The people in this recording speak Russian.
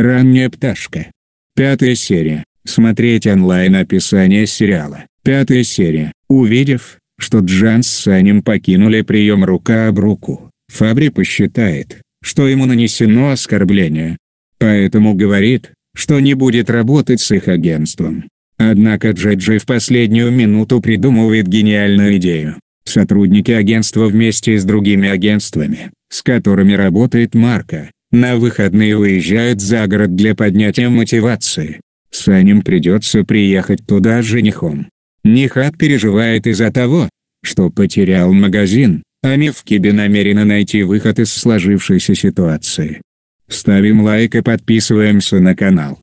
Ранняя пташка. Пятая серия. Смотреть онлайн описание сериала. Пятая серия. Увидев, что Джан с Санем покинули прием рука об руку, Фабри посчитает, что ему нанесено оскорбление. Поэтому говорит, что не будет работать с их агентством. Однако Джеджи в последнюю минуту придумывает гениальную идею. Сотрудники агентства вместе с другими агентствами, с которыми работает Марка, на выходные уезжает за город для поднятия мотивации. Саням придется приехать туда женихом. Нихат переживает из-за того, что потерял магазин, а Мевкиби намерена найти выход из сложившейся ситуации. Ставим лайк и подписываемся на канал.